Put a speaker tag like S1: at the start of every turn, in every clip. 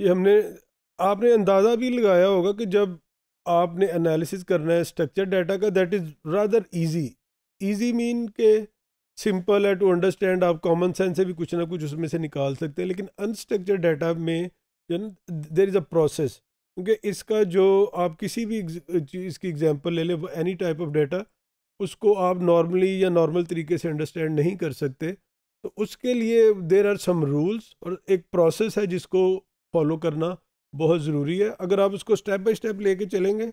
S1: ये हमने आपने अंदाज़ा भी लगाया होगा कि जब आपने एनालिसिस करना है स्ट्रक्चर डाटा का that is rather easy easy mean के सिंपल है टू अंडरस्टैंड आप कॉमन सेंस से भी कुछ ना कुछ उसमें से निकाल सकते हैं लेकिन अनस्ट्रक्चर डाटा में जो ना देर इज़ अ प्रोसेस क्योंकि इसका जो आप किसी भी चीज़ की एग्जांपल ले लें एनी टाइप ऑफ डाटा उसको आप नॉर्मली या नॉर्मल तरीके से अंडरस्टैंड नहीं कर सकते तो उसके लिए देर आर सम रूल्स और एक प्रोसेस है जिसको फॉलो करना बहुत ज़रूरी है अगर आप उसको स्टेप बाय स्टेप लेके चलेंगे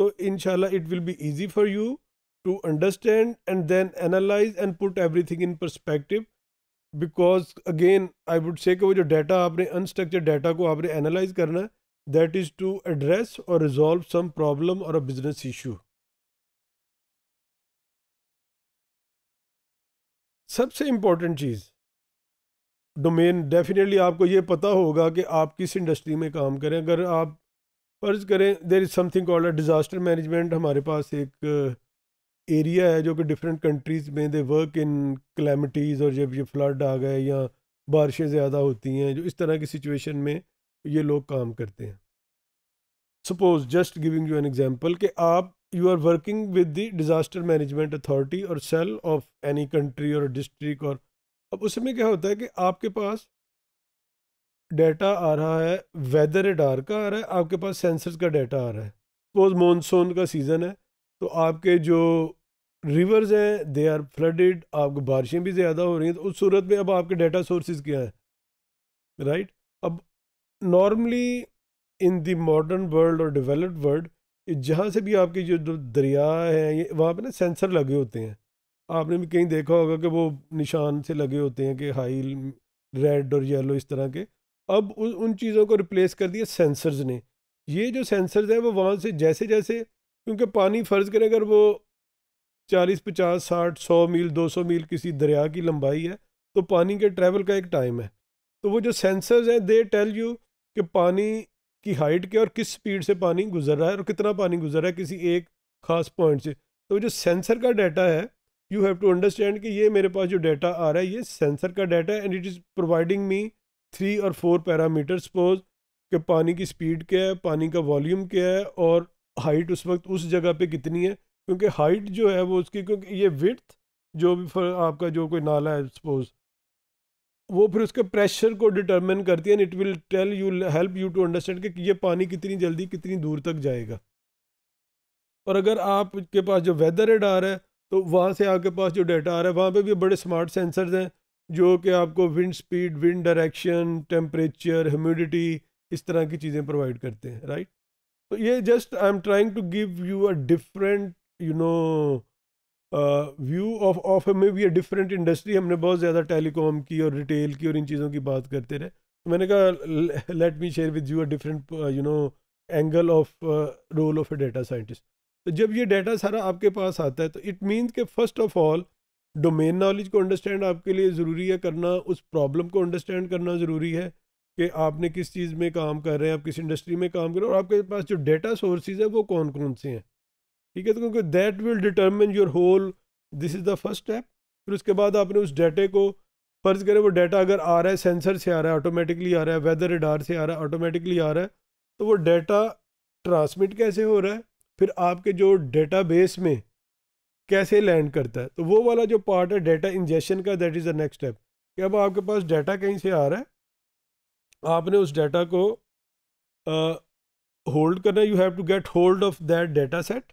S1: तो in it will be easy for you to understand and then analyse and put every thing in perspective because again I would say वो जो डाटा आपने अनस्ट्रक्चर डाटा को आपने एनालाइज करना है दैट इज़ टू एड्रेस और resolve some problem और a business issue सबसे इम्पॉर्टेंट चीज़ डोमेन डेफिनेटली आपको ये पता होगा कि आप किस इंडस्ट्री में काम करें अगर आप फ़र्ज़ करें there is something called a disaster management हमारे पास एक एरिया uh, है जो कि डिफरेंट कंट्रीज़ में दे वर्क इन क्लैमिटीज़ और जब ये फ्लड आ गए या बारिशें ज़्यादा होती हैं जो इस तरह की सिचुएशन में ये लोग काम करते हैं suppose just giving you an example कि आप you are working with the disaster management authority और सेल ऑफ एनी कंट्री और डिस्ट्रिक्ट और अब उसमें क्या होता है कि आपके पास डेटा आ रहा है वेदर डार का आ रहा है आपके पास सेंसर्स का डेटा आ रहा है सपोज मानसून का सीज़न है तो आपके जो रिवर्स हैं दे आर फ्लडेड आपको बारिशें भी ज़्यादा हो रही हैं तो उस सूरत में अब आपके डेटा सोर्सेज क्या हैं राइट अब normally in the modern world और डेवलप्ड वर्ल्ड जहाँ से भी आपके जो दरिया हैं वहाँ पे ना सेंसर लगे होते हैं आपने भी कहीं देखा होगा कि वो निशान से लगे होते हैं कि हाई रेड और येलो इस तरह के अब उन चीज़ों को रिप्लेस कर दिया सेंसर्स ने ये जो सेंसर्स हैं वो वहाँ से जैसे जैसे क्योंकि पानी फ़र्ज़ करें अगर वो चालीस पचास साठ सौ मील दो सौ मील किसी दरिया की लंबाई है तो पानी के ट्रैवल का एक टाइम है तो वो जो सेंसर्स हैं दे टेल यू कि पानी की हाइट क्या और किस स्पीड से पानी गुजर रहा है और कितना पानी गुजर रहा है किसी एक खास पॉइंट से तो जो सेंसर का डाटा है यू हैव टू अंडरस्टैंड कि ये मेरे पास जो डाटा आ रहा है ये सेंसर का डाटा है and it is providing me three और फोर पैरामीटर सपोज कि पानी की स्पीड क्या है पानी का वॉल्यूम क्या है और हाइट उस वक्त उस जगह पे कितनी है क्योंकि हाइट जो है वो उसकी क्योंकि ये विथ जो भी आपका जो कोई नाला है सपोज वो फिर उसके प्रेशर को डिटरमिन करती है and it will tell you help you to understand कि ये पानी कितनी जल्दी कितनी दूर तक जाएगा और अगर आपके पास जो वेदर एड आ रहा है तो वहाँ से आपके पास जो डाटा आ रहा है वहाँ पे भी बड़े स्मार्ट सेंसर्स हैं जो कि आपको wind speed wind direction temperature humidity इस तरह की चीज़ें प्रोवाइड करते हैं राइट तो ये just I am trying to give you a different you know view of of be a different industry हमने बहुत ज़्यादा टेलीकॉम की और रिटेल की और इन चीज़ों की बात करते रहे तो मैंने कहा let me share with you a different you know angle of role of a data scientist तो जब ये डाटा सारा आपके पास आता है तो इट मीन्स के first of all domain knowledge को अंडरस्टैंड आपके लिए ज़रूरी है करना उस प्रॉब्लम को अंडरस्टैंड करना ज़रूरी है कि आपने किस चीज़ में काम कर रहे हैं आप किस इंडस्ट्री में काम कर रहे हैं और आपके पास जो डेटा सोर्सेज है वो कौन कौन से हैं ठीक है तो क्योंकि that will determine your whole this is the first step फिर उसके बाद आपने उस डेटे को फ़र्ज़ करें वो डाटा अगर आ रहा है सेंसर से आ रहा है ऑटोमेटिकली आ रहा है वेदर रडार से आ रहा है ऑटोमेटिकली आ रहा है तो वो डाटा ट्रांसमिट कैसे हो रहा है फिर आपके जो डेटाबेस में कैसे लैंड करता है तो वो वाला जो पार्ट है डेटा इंजेशन का that is the next step कि अब आपके पास डेटा कहीं से आ रहा है आपने उस डेटा को होल्ड uh, करना you have to get hold of that data set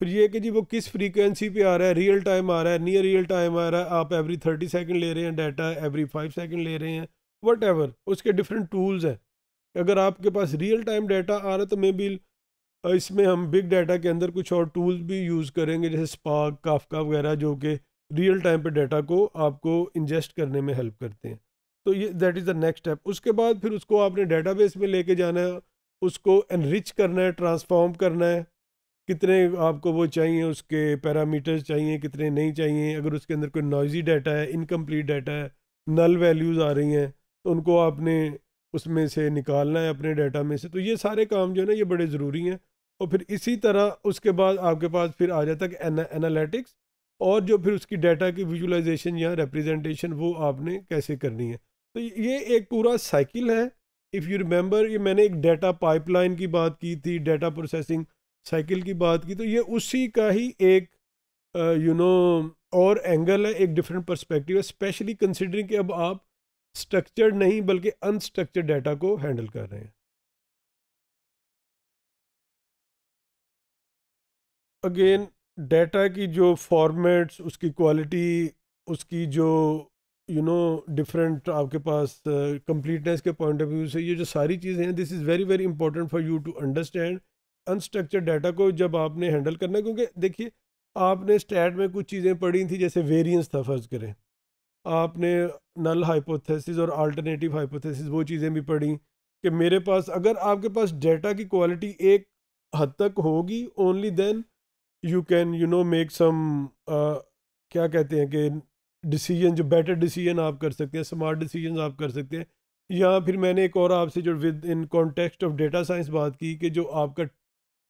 S1: फिर ये कि जी वो किस फ्रीक्वेंसी पे आ रहा है रियल टाइम आ रहा है नियर रियल टाइम आ रहा है आप एवरी थर्टी सेकेंड ले रहे हैं डाटा एवरी फाइव सेकेंड ले रहे हैं वट उसके डिफरेंट टूल्स हैं अगर आपके पास रियल टाइम डाटा आ रहा है तो मे बी इसमें हम बिग डाटा के अंदर कुछ और टूल्स भी यूज़ करेंगे जैसे स्पार्क काफका वगैरह जो कि रियल टाइम पे डाटा को आपको इंजेस्ट करने में हेल्प करते हैं तो ये that is the next step उसके बाद फिर उसको आपने डेटाबेस में लेके जाना है उसको एनरिच करना है ट्रांसफॉर्म करना है कितने आपको वो चाहिए उसके पैरामीटर्स चाहिए कितने नहीं चाहिए अगर उसके अंदर कोई नॉइजी डाटा है इनकम्प्लीट डाटा है नल वैल्यूज़ आ रही हैं तो उनको आपने उसमें से निकालना है अपने डाटा में से तो ये सारे काम जो है ना ये बड़े ज़रूरी हैं और फिर इसी तरह उसके बाद आपके पास फिर आ जाता है एनालिटिक्स और जो फिर उसकी डाटा की विजुलाइजेशन या रिप्रेजेंटेशन वो आपने कैसे करनी है तो ये एक पूरा साइकिल है इफ़ यू रिमेंबर ये मैंने एक डाटा पाइपलाइन की बात की थी डाटा प्रोसेसिंग साइकिल की बात की तो ये उसी का ही एक यू नो और एंगल है एक डिफरेंट पर्सपेक्टिव है स्पेशली कंसिडरिंग कि अब आप स्ट्रक्चर्ड नहीं बल्कि अनस्ट्रक्चर्ड डाटा को हैंडल कर रहे हैं अगेन डेटा की जो फॉर्मेट्स उसकी क्वालिटी उसकी जो यू नो डिफरेंट आपके पास कंप्लीटनेस uh, के पॉइंट ऑफ व्यू से ये जो सारी चीज़ें हैं this is very very important for you to understand unstructured data को जब आपने हैंडल करना है क्योंकि देखिए आपने स्टैट में कुछ चीज़ें पढ़ी थी जैसे वेरियंस था फर्ज करें आपने नल हाइपोथेसिस और अल्टरनेटिव हाइपोथेसिस वो चीज़ें भी पढ़ी कि मेरे पास अगर आपके पास डेटा की क्वालिटी एक हद तक होगी only then you can you know make some क्या कहते हैं कि डिसीजन जो बेटर डिसीजन आप कर सकते हैं स्मार्ट डिसीजन आप कर सकते हैं या फिर मैंने एक और आपसे जो within context of data science बात की कि जो आपका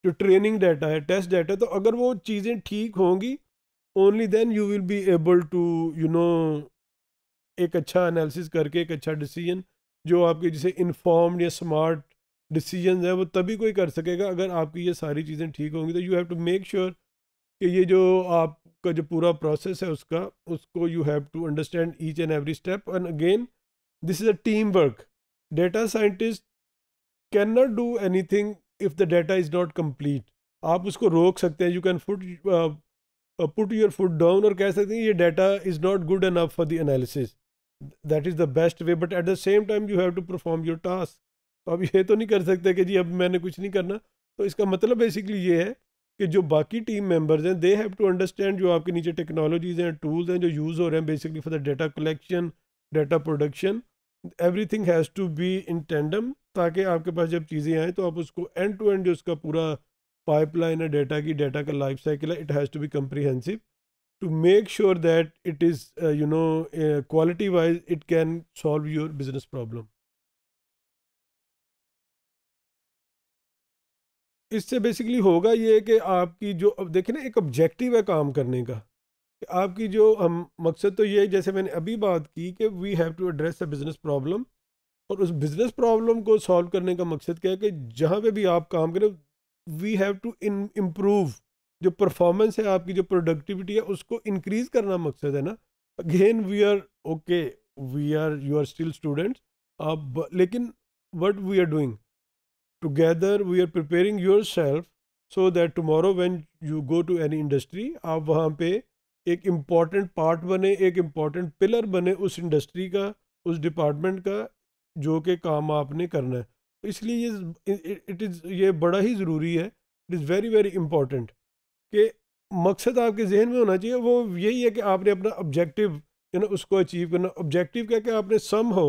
S1: जो ट्रेनिंग डाटा है टेस्ट डाटा तो अगर वो चीज़ें ठीक होंगी only then you will be able to you know एक अच्छा एनालिसिस करके एक अच्छा डिसीजन जो आपके जिसे इन्फॉर्म्ड या स्मार्ट डिसीजन है वो तभी कोई कर सकेगा अगर आपकी ये सारी चीज़ें ठीक होंगी तो you have to make sure कि ये जो आपका जो पूरा प्रोसेस है उसका उसको you have to understand each and every step and again this is a team work data scientist can not do any thing if the data is not complete आप उसको रोक सकते हैं you can foot put your foot down और कह सकते हैं ये data is not good enough for the analysis that is the best way but at the same time you have to perform your task तो आप ये तो नहीं कर सकते कि जी अब मैंने कुछ नहीं करना तो इसका मतलब बेसिकली ये है कि जो बाकी टीम मेंबर्स हैं दे हैव टू अंडरस्टैंड जो आपके नीचे टेक्नोलॉजीज़ हैं टूल्स हैं जो यूज़ हो रहे हैं basically for the data collection data production everything has to be in tandem ताकि आपके पास जब चीज़ें आएँ तो आप उसको एंड टू एंड जो उसका पूरा पाइपलाइन है डेटा की डाटा का लाइफ साइकिल है it has to be comprehensive to make sure that it is you know quality wise it can solve your business problem इससे बेसिकली होगा ये कि आपकी जो अब देखें ना एक ऑब्जेक्टिव है काम करने का कि आपकी जो हम मकसद तो ये है जैसे मैंने अभी बात की कि we have to address a business problem और उस बिज़नेस प्रॉब्लम को सॉल्व करने का मकसद क्या है कि जहाँ पे भी आप काम करें we have to in improve जो परफॉर्मेंस है आपकी जो प्रोडक्टिविटी है उसको इंक्रीज़ करना मकसद है ना again we are okay we are you are still students आप लेकिन what we are doing together we are preparing yourself so that tomorrow when you go to any industry आप वहाँ पे एक इम्पॉर्टेंट पार्ट बने एक important pillar बने उस इंडस्ट्री का उस डिपार्टमेंट का जो कि काम आपने करना है तो इसलिए ये इट इज़ ये बड़ा ही ज़रूरी है it is very very important कि मकसद आपके जहन में होना चाहिए वो यही है कि आपने अपना ऑब्जेक्टिव यू ना उसको अचीव करना ऑब्जेक्टिव क्या कि आपने सम हो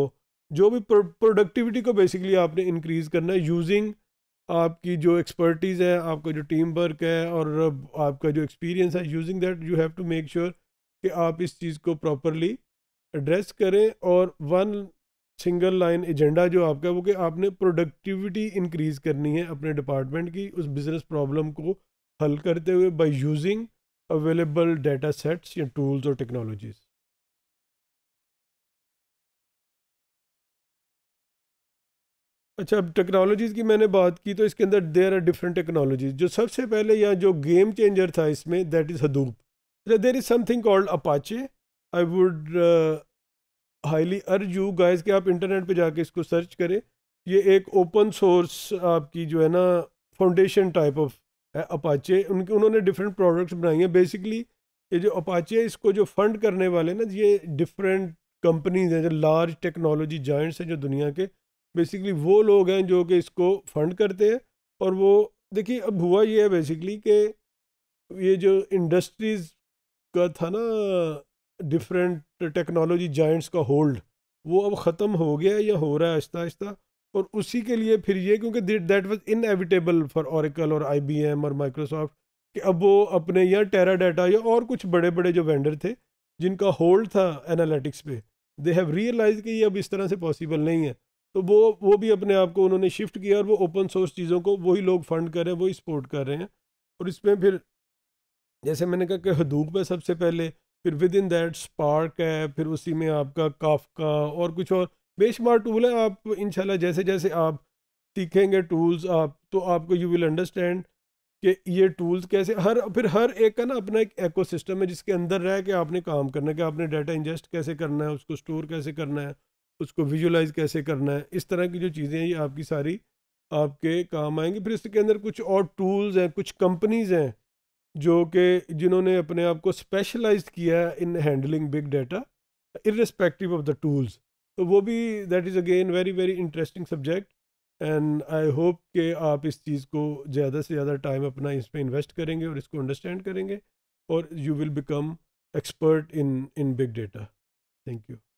S1: जो भी प्रोडक्टिविटी को बेसिकली आपने इंक्रीज़ करना है यूजिंग आपकी जो एक्सपर्टीज़ है आपका जो टीम वर्क है और आपका जो एक्सपीरियंस है using that you have to make sure कि आप इस चीज़ को प्रॉपरली एड्रेस करें और वन सिंगल लाइन एजेंडा जो आपका वो कि आपने प्रोडक्टिविटी इंक्रीज़ करनी है अपने डिपार्टमेंट की उस बिज़नेस प्रॉब्लम को हल करते हुए by using available data sets या टूल्स और टेक्नोलॉजीज़ अच्छा अब टेक्नोलॉजीज़ की मैंने बात की तो इसके अंदर देर आर डिफरेंट टेक्नोलॉजीज जो सबसे पहले यहाँ जो गेम चेंजर था इसमें दैट इज़ अच्छा there is something called Apache I would highly urge you guys के आप इंटरनेट पे जाके इसको सर्च करें ये एक ओपन सोर्स आपकी जो है ना फाउंडेशन टाइप ऑफ है अपाचे उनके उन्होंने डिफरेंट प्रोडक्ट्स बनाई हैं बेसिकली ये जो अपाचे है इसको जो फंड करने वाले ना ये डिफरेंट कंपनीज हैं जो लार्ज टेक्नोलॉजी जॉइंट्स हैं जो दुनिया के बेसिकली वो लोग हैं जो कि इसको फंड करते हैं और वो देखिए अब हुआ ये है बेसिकली कि ये जो इंडस्ट्रीज़ का था ना डिफरेंट टेक्नोलॉजी जाइंट्स का होल्ड वो अब ख़त्म हो गया या हो रहा है आहिस्ता आहिस्ता और उसी के लिए फिर ये क्योंकि that was evitable for Oracle और आईबीएम और माइक्रोसॉफ्ट कि अब वो अपने या टेरा डाटा या और कुछ बड़े बड़े जो वेंडर थे जिनका होल्ड था एनालिटिक्स पे दे हैव रियलाइज कि ये अब इस तरह से पॉसिबल नहीं है तो वो वो भी अपने आप को उन्होंने शिफ्ट किया और वो ओपन सोर्स चीज़ों को वही लोग फंड कर रहे हैं वही सपोर्ट कर रहे हैं और इसमें फिर जैसे मैंने कहा कि हदूक में सबसे पहले फिर विद इन दैट स्पार्क है फिर उसी में आपका काफका और कुछ और बेशुमार टूल है आप इन जैसे जैसे आप सीखेंगे टूल्स आप तो आपको यू विल अंडरस्टैंड कि ये टूल्स कैसे हर फिर हर एक का ना अपना एक एकोसिस्टम है जिसके अंदर रह के आपने काम करना है कि आपने डाटा इंजेस्ट कैसे करना है उसको स्टोर कैसे करना है उसको विजुलाइज कैसे करना है इस तरह की जो चीज़ें हैं ये आपकी सारी आपके काम आएंगी फिर इसके अंदर कुछ और टूल्स हैं कुछ कंपनीज हैं जो कि जिन्होंने अपने आप को स्पेशलाइज किया है in handling big data irrespective of the tools तो वो भी that is again very very interesting subject and I hope कि आप इस चीज़ को ज़्यादा से ज़्यादा टाइम अपना इस पर इन्वेस्ट करेंगे और इसको अंडरस्टैंड करेंगे और you will become expert in in big data thank you